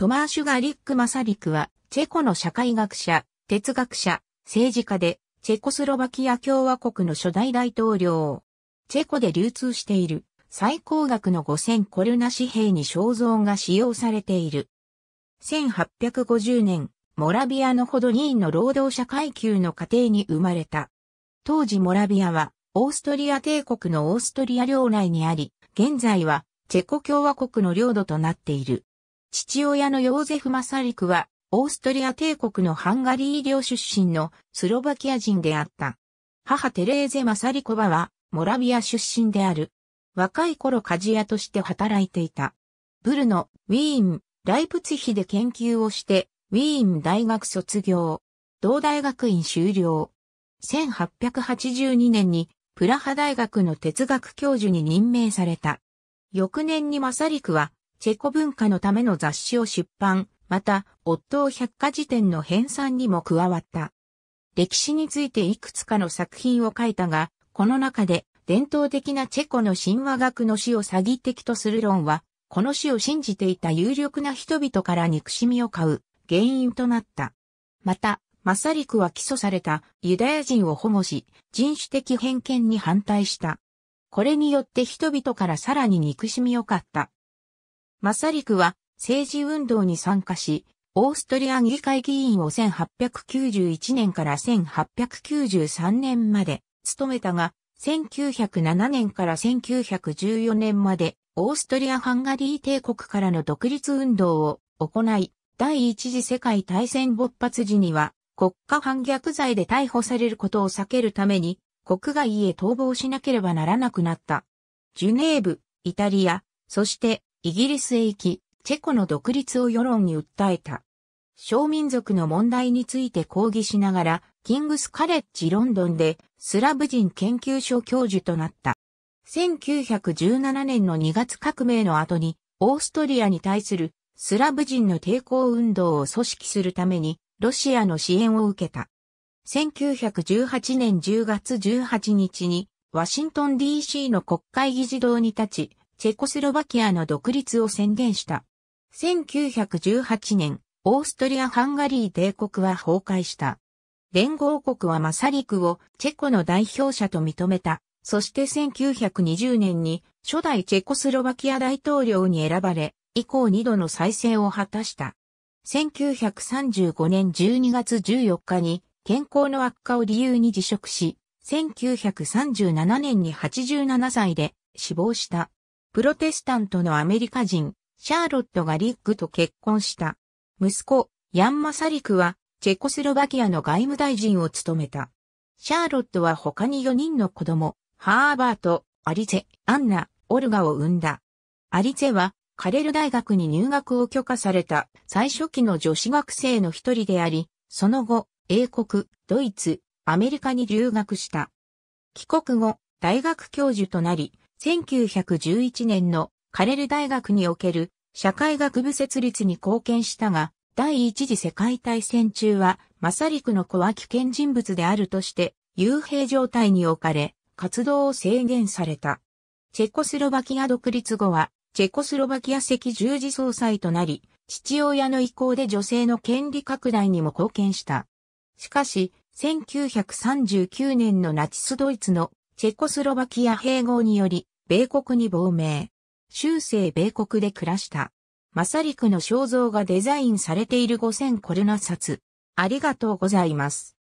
トマーシュガ・リック・マサリクは、チェコの社会学者、哲学者、政治家で、チェコスロバキア共和国の初代大統領。チェコで流通している、最高額の5000コルナ紙幣に肖像が使用されている。1850年、モラビアのほど2位の労働者階級の家庭に生まれた。当時モラビアは、オーストリア帝国のオーストリア領内にあり、現在は、チェコ共和国の領土となっている。父親のヨーゼフ・マサリクは、オーストリア帝国のハンガリー領出身のスロバキア人であった。母テレーゼ・マサリコバは、モラビア出身である。若い頃鍛冶屋として働いていた。ブルのウィーン、ライプツヒで研究をして、ウィーン大学卒業。同大学院修了。1882年にプラハ大学の哲学教授に任命された。翌年にマサリクはチェコ文化のための雑誌を出版、また、夫を百科事典の編纂にも加わった。歴史についていくつかの作品を書いたが、この中で伝統的なチェコの神話学の死を詐欺的とする論は、この死を信じていた有力な人々から憎しみを買う原因となった。また、マサリクは起訴されたユダヤ人を保護し、人種的偏見に反対した。これによって人々からさらに憎しみを買った。マサリクは政治運動に参加し、オーストリア議会議員を1891年から1893年まで務めたが、1907年から1914年までオーストリア・ハンガリー帝国からの独立運動を行い、第一次世界大戦勃発時には国家反逆罪で逮捕されることを避けるために国外へ逃亡しなければならなくなった。ジュネーブ、イタリア、そしてイギリスへ行き、チェコの独立を世論に訴えた。小民族の問題について抗議しながら、キングスカレッジロンドンでスラブ人研究所教授となった。1917年の2月革命の後に、オーストリアに対するスラブ人の抵抗運動を組織するために、ロシアの支援を受けた。1918年10月18日に、ワシントン DC の国会議事堂に立ち、チェコスロバキアの独立を宣言した。1918年、オーストリア・ハンガリー帝国は崩壊した。連合国はマサリクをチェコの代表者と認めた。そして1920年に初代チェコスロバキア大統領に選ばれ、以降2度の再選を果たした。1935年12月14日に健康の悪化を理由に辞職し、1937年に87歳で死亡した。プロテスタントのアメリカ人、シャーロット・ガリックと結婚した。息子、ヤン・マサリクは、チェコスロバキアの外務大臣を務めた。シャーロットは他に4人の子供、ハーバート、アリゼ、アンナ、オルガを産んだ。アリゼは、カレル大学に入学を許可された最初期の女子学生の一人であり、その後、英国、ドイツ、アメリカに留学した。帰国後、大学教授となり、1911年のカレル大学における社会学部設立に貢献したが、第一次世界大戦中は、マサリクの子は危険人物であるとして、幽閉状態に置かれ、活動を制限された。チェコスロバキア独立後は、チェコスロバキア赤十字総裁となり、父親の意向で女性の権利拡大にも貢献した。しかし、1939年のナチスドイツのチェコスロバキア併合により、米国に亡命。終生米国で暮らした。マサリクの肖像がデザインされている5000コルナ札。ありがとうございます。